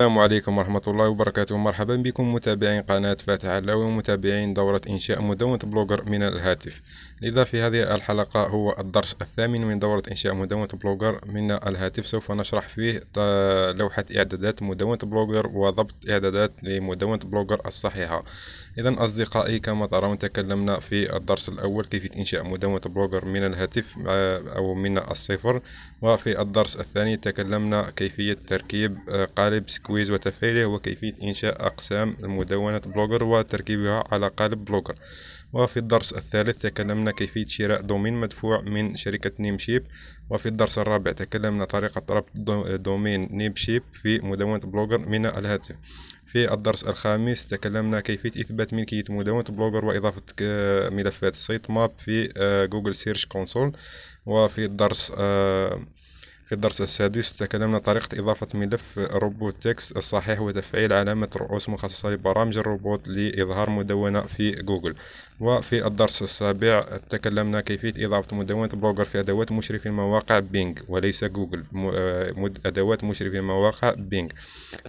السلام عليكم ورحمة الله وبركاته مرحبا بكم متابعين قناة فاتح علاوي ومتابعين دورة إنشاء مدونة بلوجر من الهاتف لذا في هذه الحلقة هو الدرس الثامن من دورة إنشاء مدونة بلوجر من الهاتف سوف نشرح فيه آه، لوحة إعدادات مدونة بلوجر وضبط إعدادات لمدونة بلوجر الصحيحة إذا أصدقائي كما ترون تكلمنا في الدرس الأول كيفية إنشاء مدونة بلوجر من الهاتف آه، أو من الصفر وفي الدرس الثاني تكلمنا كيفية تركيب آه، قالب سكويز وتفعيله وكيفية إنشاء أقسام مدونة بلوجر وتركيبها على قالب بلوجر وفي الدرس الثالث تكلمنا كيفية شراء دومين مدفوع من شركة نيمشيب وفي الدرس الرابع تكلمنا طريقة ربط دومين نيمشيب في مدونة بلوجر من الهاتف في الدرس الخامس تكلمنا كيفية إثبات ملكية مدونة بلوجر وإضافة ملفات سيت ماب في جوجل سيرش كونسول وفي الدرس آه، في الدرس السادس تكلمنا طريقة إضافة ملف روبوت تكس الصحيح وتفعيل علامة رؤوس مخصصة لبرامج الروبوت لإظهار مدونة في جوجل وفي الدرس السابع تكلمنا كيفية إضافة مدونة بلوجر في أدوات مشرف المواقع بينج وليس جوجل آه، أدوات مشرف المواقع بينج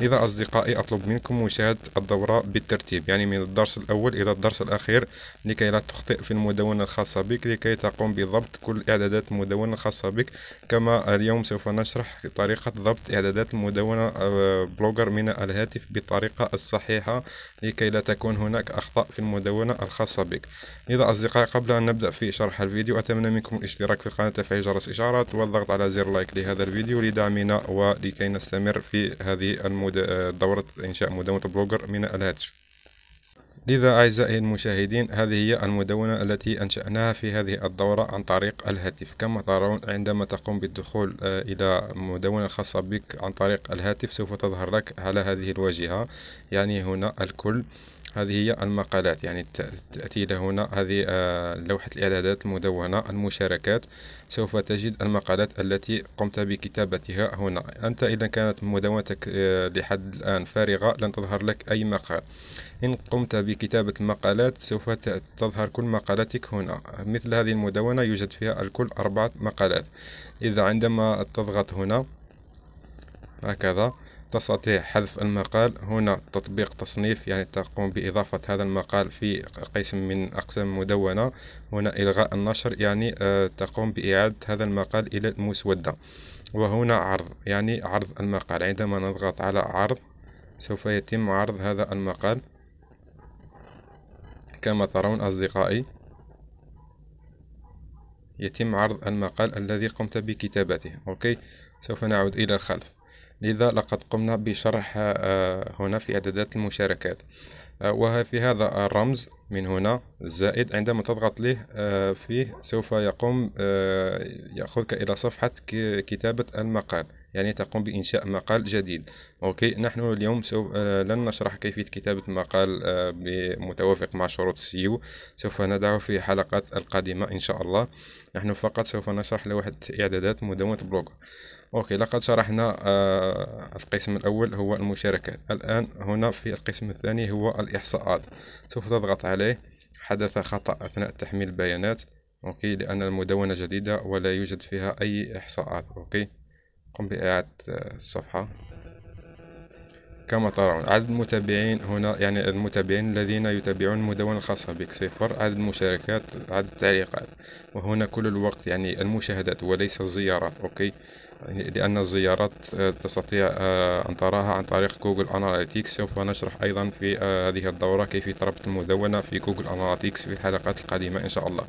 إذا أصدقائي أطلب منكم مشاهدة الدورة بالترتيب يعني من الدرس الأول إلى الدرس الأخير لكي لا تخطئ في المدونة الخاصة بك لكي تقوم بضبط كل إعدادات المدونة الخاصة بك كما اليوم سوف نشرح طريقة ضبط إعدادات المدونة آه، بلوجر من الهاتف بالطريقة الصحيحة لكي لا تكون هناك أخطاء في المدونة الخاصة بك إذا أصدقائي قبل أن نبدأ في شرح الفيديو أتمنى منكم الاشتراك في القناة تفعيل جرس إشعارات والضغط على زر لايك لهذا الفيديو لدعمنا ولكي نستمر في هذه المد... آه، دورة إنشاء مدونة بلوجر من الهاتف لذا أعزائي المشاهدين هذه هي المدونة التي أنشأناها في هذه الدورة عن طريق الهاتف كما ترون عندما تقوم بالدخول آه، إلى مدونة خاصة بك عن طريق الهاتف سوف تظهر لك على هذه الواجهة يعني هنا الكل هذه هي المقالات يعني تأتي إلى هنا هذه آه، لوحة الإعدادات المدونة المشاركات سوف تجد المقالات التي قمت بكتابتها هنا أنت إذا كانت مدونتك آه، لحد الآن فارغة لن تظهر لك أي مقال إن قمت بكتابة المقالات سوف تظهر كل مقالاتك هنا مثل هذه المدونة يوجد فيها الكل أربعة مقالات إذا عندما تضغط هنا هكذا تستطيع حذف المقال هنا تطبيق تصنيف يعني تقوم بإضافة هذا المقال في قسم من أقسام مدونة هنا إلغاء النشر يعني آه، تقوم بإعادة هذا المقال إلى المسودة وهنا عرض يعني عرض المقال عندما نضغط على عرض سوف يتم عرض هذا المقال كما ترون أصدقائي يتم عرض المقال الذي قمت بكتابته أوكي سوف نعود إلى الخلف لذا لقد قمنا بشرح آه، هنا في إعدادات المشاركات آه، وفي هذا الرمز من هنا الزائد عندما تضغط له آه، فيه سوف يقوم يأخذك إلى صفحة كتابة المقال يعني تقوم بإنشاء مقال جديد أوكي نحن اليوم سوف لن نشرح كيفية كتابة مقال متوافق مع شروط سيو سوف ندعه في حلقات القادمة إن شاء الله نحن فقط سوف نشرح لوحة إعدادات مدونة بلوجر اوكي لقد شرحنا آه القسم الاول هو المشاركات الان هنا في القسم الثاني هو الاحصاءات سوف تضغط عليه حدث خطأ اثناء تحميل البيانات اوكي لان المدونة جديدة ولا يوجد فيها اي احصاءات اوكي قم باعادة الصفحة كما ترون عدد المتابعين هنا يعني المتابعين الذين يتابعون المدونة الخاصة بك صفر عدد المشاركات عدد التعليقات وهنا كل الوقت يعني المشاهدات وليس الزيارات أوكي لأن الزيارات آه، تستطيع آه، أن تراها عن طريق جوجل أناليتيكس سوف نشرح أيضا في آه، هذه الدورة كيفية ربط المدونة في جوجل أناليتيكس في الحلقات القادمة إن شاء الله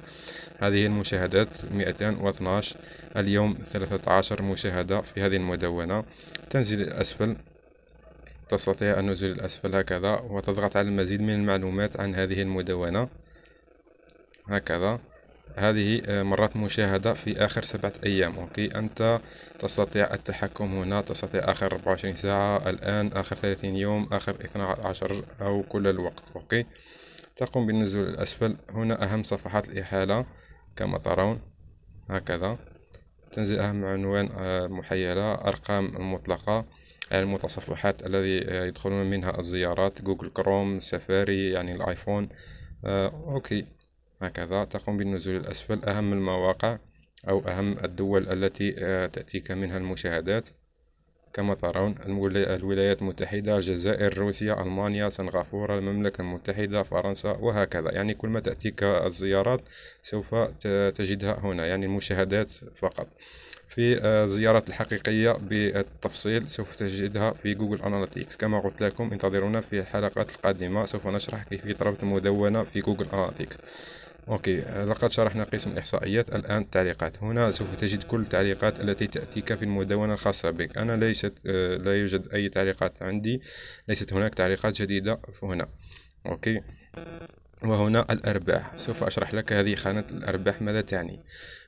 هذه المشاهدات 212 اليوم 13 مشاهدة في هذه المدونة تنزل الأسفل تستطيع النزول الأسفل هكذا وتضغط على المزيد من المعلومات عن هذه المدونة هكذا هذه آه، مرات مشاهدة في آخر سبعة أيام أوكي أنت تستطيع التحكم هنا تستطيع آخر 24 ساعة الآن آخر 30 يوم آخر 12 أو كل الوقت أوكي تقوم بالنزول الأسفل هنا أهم صفحات الإحالة كما ترون هكذا تنزل أهم عنوان آه، محيلة أرقام مطلقة المتصفحات الذي آه، يدخلون منها الزيارات جوجل كروم سفاري يعني الآيفون أوكي هكذا تقوم بالنزول الأسفل أهم المواقع أو أهم الدول التي آه، تأتيك منها المشاهدات كما ترون الولايات المتحدة الجزائر روسيا ألمانيا سنغافورة المملكة المتحدة فرنسا وهكذا يعني كل ما تأتيك الزيارات سوف تجدها هنا يعني المشاهدات فقط في آه، الزيارات الحقيقية بالتفصيل سوف تجدها في جوجل أناليتكس كما قلت لكم انتظرونا في الحلقات القادمة سوف نشرح كيفية ربط المدونة في جوجل أناليتكس اوكي لقد شرحنا قسم الاحصائيات الان التعليقات هنا سوف تجد كل التعليقات التي تاتيك في المدونه الخاصه بك انا ليست آه، لا يوجد اي تعليقات عندي ليست هناك تعليقات جديده هنا اوكي وهنا الأرباح سوف أشرح لك هذه خانة الأرباح ماذا تعني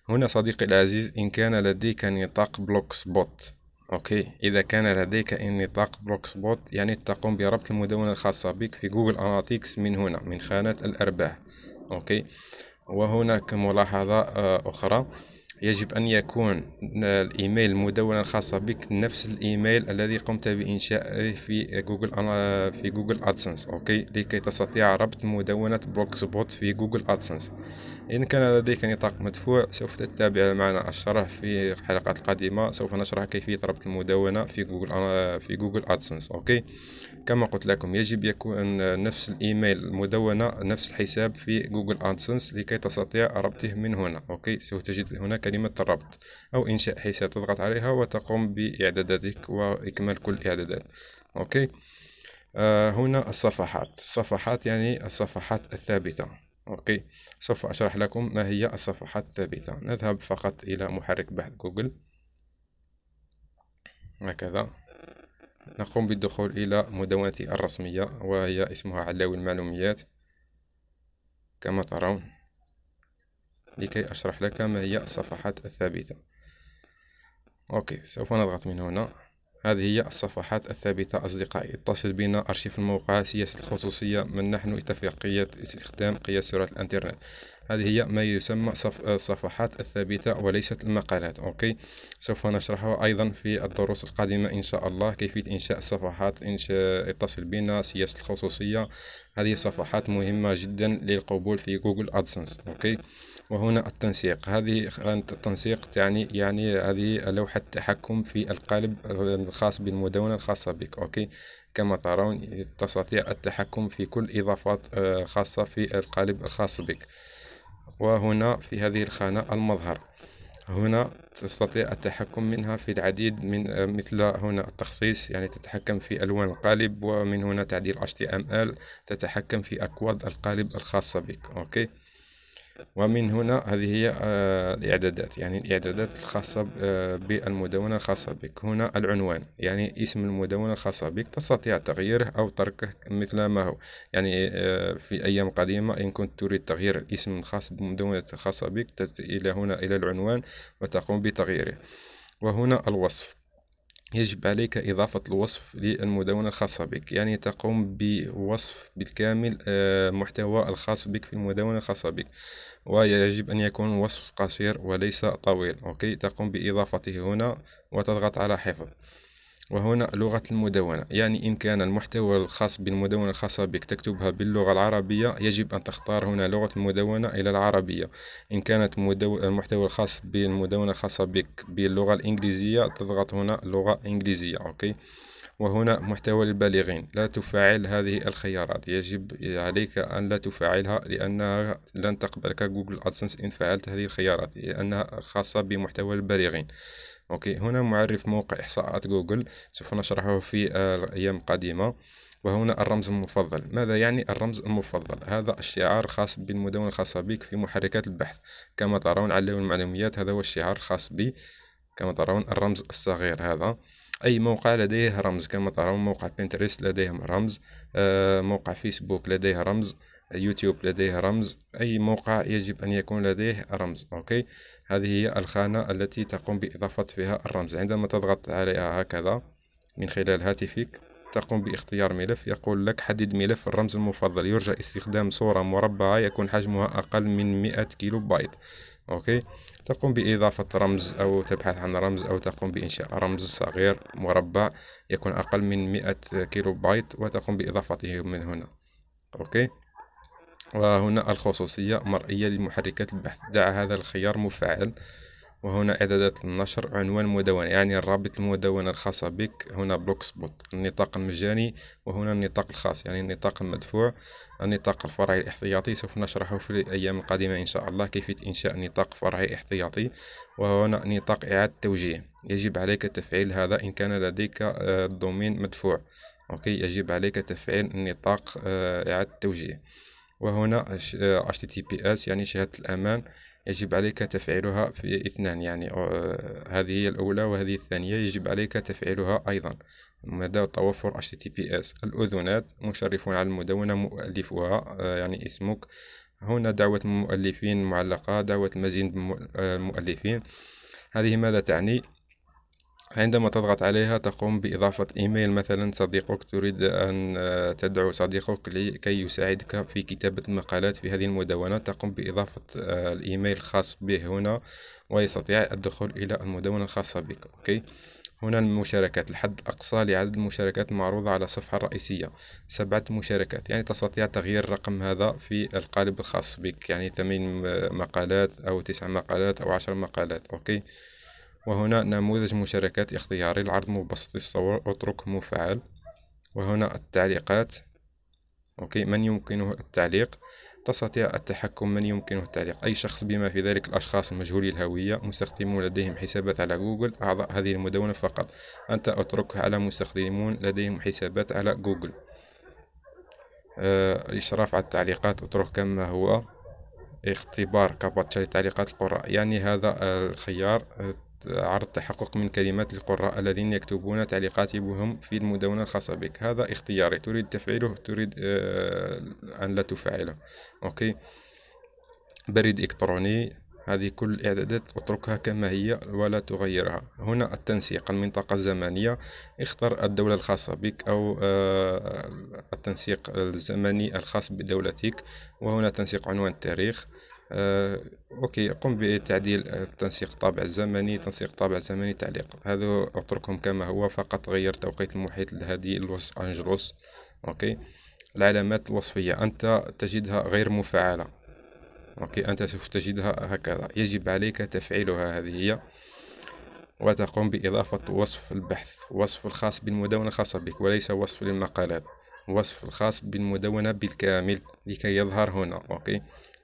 هنا صديقي العزيز إن كان لديك نطاق بلوك سبوت أوكي إذا كان لديك نطاق بلوك سبوت يعني تقوم بربط المدونة الخاصة بك في جوجل أناليتكس من هنا من خانة الأرباح أوكي وهناك ملاحظة آه، أخرى يجب أن يكون آه، الإيميل المدونة الخاصة بك نفس الإيميل الذي قمت بإنشائه في جوجل آه، في جوجل أدسنس أوكي لكي تستطيع ربط مدونة بلوك سبوت في جوجل أدسنس إن كان لديك نطاق مدفوع سوف تتابع معنا الشرح في الحلقات القادمة سوف نشرح كيفية ربط المدونة في جوجل في جوجل أدسنس أوكي كما قلت لكم يجب يكون نفس الايميل المدونة نفس الحساب في جوجل ادسنس لكي تستطيع ربطه من هنا اوكي سوف تجد هنا كلمة الربط او انشاء حساب تضغط عليها وتقوم باعداداتك واكمال كل الاعدادات اوكي آه هنا الصفحات الصفحات يعني الصفحات الثابتة اوكي سوف اشرح لكم ما هي الصفحات الثابتة نذهب فقط الى محرك بحث جوجل هكذا نقوم بالدخول إلى مدونتي الرسمية وهي اسمها علاوي المعلوميات كما ترون لكي أشرح لك ما هي الصفحات الثابتة أوكي سوف نضغط من هنا هذه هي الصفحات الثابتة أصدقائي اتصل بنا أرشيف الموقع سياسة الخصوصية من نحن اتفاقية استخدام قياس سرعة الإنترنت هذه هي ما يسمى صف... الصفحات الثابتة وليست المقالات أوكي سوف نشرحها أيضا في الدروس القادمة إن شاء الله كيفية إنشاء الصفحات إنشاء اتصل بنا سياسة الخصوصية هذه صفحات مهمة جدا للقبول في جوجل أدسنس أوكي وهنا التنسيق هذه التنسيق يعني يعني هذه لوحة تحكم في القالب الخاص بالمدونة الخاصة بك أوكي كما ترون تستطيع التحكم في كل إضافات آه، خاصة في القالب الخاص بك وهنا في هذه الخانة المظهر هنا تستطيع التحكم منها في العديد من آه، مثل هنا التخصيص يعني تتحكم في ألوان القالب ومن هنا تعديل HTML تتحكم في أكواد القالب الخاصة بك أوكي ومن هنا هذه هي آه، الإعدادات يعني الإعدادات الخاصة آه، بالمدونة الخاصة بك هنا العنوان يعني اسم المدونة الخاصة بك تستطيع تغييره أو تركه مثل ما هو يعني آه، في أيام قديمة إن كنت تريد تغيير الاسم الخاص بالمدونة الخاصة بك إلى هنا إلى العنوان وتقوم بتغييره وهنا الوصف يجب عليك إضافة الوصف للمدونة الخاصة بك يعني تقوم بوصف بالكامل آه، محتوى الخاص بك في المدونة الخاصة بك ويجب أن يكون وصف قصير وليس طويل أوكي تقوم بإضافته هنا وتضغط على حفظ وهنا لغة المدونة يعني إن كان المحتوى الخاص بالمدونة الخاصة بك تكتبها باللغة العربية يجب أن تختار هنا لغة المدونة إلى العربية إن كانت المحتوى الخاص بالمدونة الخاصة بك باللغة الإنجليزية تضغط هنا لغة إنجليزية أوكي وهنا محتوى البالغين لا تفعل هذه الخيارات يجب عليك أن لا تفعلها لأنها لن تقبلك جوجل أدسنس إن فعلت هذه الخيارات لأنها خاصة بمحتوى البالغين اوكي هنا معرف موقع احصاءات جوجل سوف نشرحه في الايام القادمه وهنا الرمز المفضل ماذا يعني الرمز المفضل هذا الشعار خاص بالمدونة الخاصة بك في محركات البحث كما ترون على لون المعلومات هذا هو الشعار الخاص بي كما ترون الرمز الصغير هذا أي موقع لديه رمز كما ترون موقع بنترست آه، لديه رمز موقع فيسبوك لديه رمز يوتيوب لديه رمز أي موقع يجب أن يكون لديه رمز أوكي هذه هي الخانة التي تقوم بإضافة فيها الرمز عندما تضغط عليها هكذا من خلال هاتفك تقوم باختيار ملف يقول لك حدد ملف الرمز المفضل يرجى استخدام صورة مربعة يكون حجمها أقل من 100 كيلو بايت أوكي تقوم بإضافة رمز أو تبحث عن رمز أو تقوم بإنشاء رمز صغير مربع يكون أقل من 100 كيلو بايت وتقوم بإضافته من هنا أوكي وهنا الخصوصية مرئية لمحركات البحث دع هذا الخيار مفعل وهنا إعدادات النشر عنوان مدونة يعني الرابط المدونة الخاصة بك هنا بلوك سبوت النطاق المجاني وهنا النطاق الخاص يعني النطاق المدفوع النطاق الفرعي الاحتياطي سوف نشرحه في الأيام القادمة إن شاء الله كيفية إنشاء نطاق فرعي احتياطي وهنا نطاق إعادة توجيه يجب عليك تفعيل هذا إن كان لديك الدومين آه، مدفوع أوكي يجب عليك تفعيل نطاق آه، إعادة توجيه وهنا آه، HTTPS يعني شهادة الأمان يجب عليك تفعيلها في اثنان يعني آه، هذه هي الأولى وهذه الثانية يجب عليك تفعيلها أيضا مدى توفر HTTPS الأذنات مشرفون على المدونة مؤلفها آه، يعني اسمك هنا دعوة المؤلفين معلقة دعوة مزيد المؤلفين هذه ماذا تعني عندما تضغط عليها تقوم بإضافة إيميل مثلا صديقك تريد أن آه، تدعو صديقك لكي يساعدك في كتابة المقالات في هذه المدونة تقوم بإضافة آه، الإيميل الخاص به هنا ويستطيع الدخول إلى المدونة الخاصة بك أوكي هنا المشاركات الحد الأقصى لعدد المشاركات المعروضة على الصفحة الرئيسية سبعة مشاركات يعني تستطيع تغيير الرقم هذا في القالب الخاص بك يعني ثمان آه، مقالات أو تسع مقالات أو عشر مقالات أوكي وهنا نموذج مشاركات اختياري العرض مبسط الصور اترك مفعل وهنا التعليقات أوكي من يمكنه التعليق تستطيع التحكم من يمكنه التعليق أي شخص بما في ذلك الأشخاص المجهولي الهوية مستخدمون لديهم حسابات على جوجل أعضاء هذه المدونة فقط أنت اتركها على مستخدمون لديهم حسابات على جوجل آه، الإشراف على التعليقات أترك كما هو اختبار كاباتشا لتعليقات القراء يعني هذا الخيار آه، عرض تحقق من كلمات القراء الذين يكتبون تعليقاتهم في المدونة الخاصة بك هذا اختياري تريد تفعيله تريد آه، أن لا تفعله أوكي بريد إلكتروني هذه كل الإعدادات اتركها كما هي ولا تغيرها هنا التنسيق المنطقة الزمنية اختر الدولة الخاصة بك أو آه، التنسيق الزمني الخاص بدولتك وهنا تنسيق عنوان التاريخ آه، اوكي قم بتعديل التنسيق الطابع الزمني تنسيق الطابع الزمني تعليق هذا اتركهم كما هو فقط غير توقيت المحيط الهادي لوس انجلوس اوكي العلامات الوصفية أنت تجدها غير مفعلة أوكي أنت سوف تجدها هكذا يجب عليك تفعيلها هذه هي وتقوم بإضافة وصف البحث وصف الخاص بالمدونة الخاصة بك وليس وصف للمقالات وصف الخاص بالمدونة بالكامل لكي يظهر هنا أوكي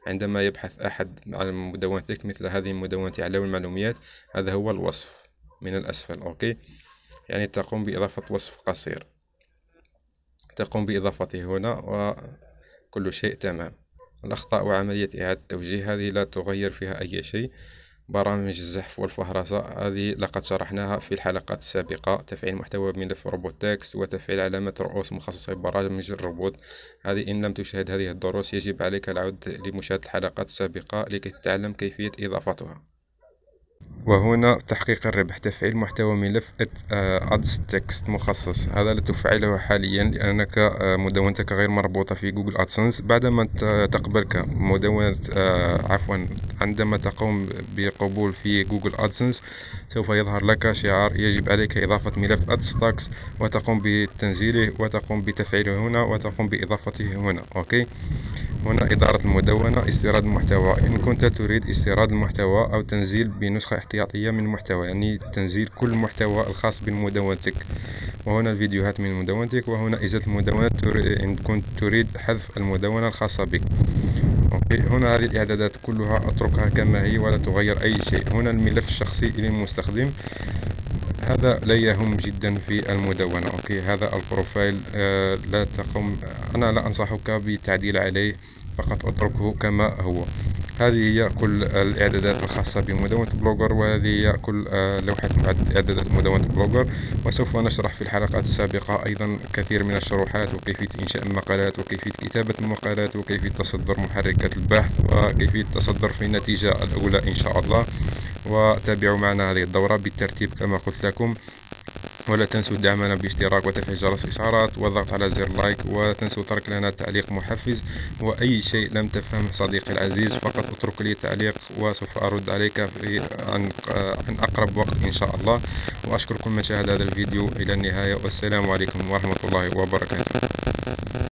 عندما يبحث أحد عن مدونتك مثل هذه مدونتي على المعلومات هذا هو الوصف من الأسفل أوكي يعني تقوم بإضافة وصف قصير تقوم بإضافته هنا وكل شيء تمام الأخطاء وعملية إعادة توجيه هذه لا تغير فيها أي شيء برامج الزحف والفهرسة هذه لقد شرحناها في الحلقات السابقة تفعيل محتوى بملف روبوت تاكس وتفعيل علامة رؤوس مخصصة برامج الروبوت هذه إن لم تشاهد هذه الدروس يجب عليك العود لمشاهدة الحلقات السابقة لكي تتعلم كيفية إضافتها وهنا تحقيق الربح تفعيل محتوى ملف ادس آه، تكست مخصص هذا لا تفعله حاليا لانك آه، مدونتك غير مربوطه في جوجل ادسنس بعدما تقبلك مدونة آه، عفوا عندما تقوم بقبول في جوجل ادسنس سوف يظهر لك شعار يجب عليك اضافه ملف ادس تكست وتقوم بتنزيله وتقوم بتفعيله هنا وتقوم باضافته هنا اوكي هنا إدارة المدونة استيراد المحتوى إن كنت تريد استيراد المحتوى أو تنزيل بنسخة احتياطية من المحتوى يعني تنزيل كل المحتوى الخاص بمدونتك وهنا الفيديوهات من مدونتك وهنا إزالة المدونة إن كنت تريد حذف المدونة الخاصة بك أوكي هنا هذه الإعدادات كلها أتركها كما هي ولا تغير أي شيء هنا الملف الشخصي للمستخدم هذا لا يهم جدا في المدونة أوكي هذا البروفايل آه لا تقوم أنا لا أنصحك بالتعديل عليه فقط اتركه كما هو هذه هي كل الاعدادات الخاصة بمدونة بلوجر وهذه هي كل آه، لوحة اعدادات مدونة بلوجر وسوف نشرح في الحلقات السابقة ايضا كثير من الشروحات وكيفية انشاء المقالات وكيفية كتابة المقالات وكيفية تصدر محركات البحث وكيفية التصدر في النتيجة الاولى ان شاء الله وتابعوا معنا هذه الدورة بالترتيب كما قلت لكم ولا تنسوا دعمنا باشتراك وتفعيل جرس الاشعارات والضغط على زر لايك ولا تنسوا ترك لنا تعليق محفز واي شيء لم تفهمه صديقي العزيز فقط اترك لي تعليق وسوف ارد عليك في عن, عن اقرب وقت ان شاء الله واشكركم من شاهد هذا الفيديو الى النهايه والسلام عليكم ورحمه الله وبركاته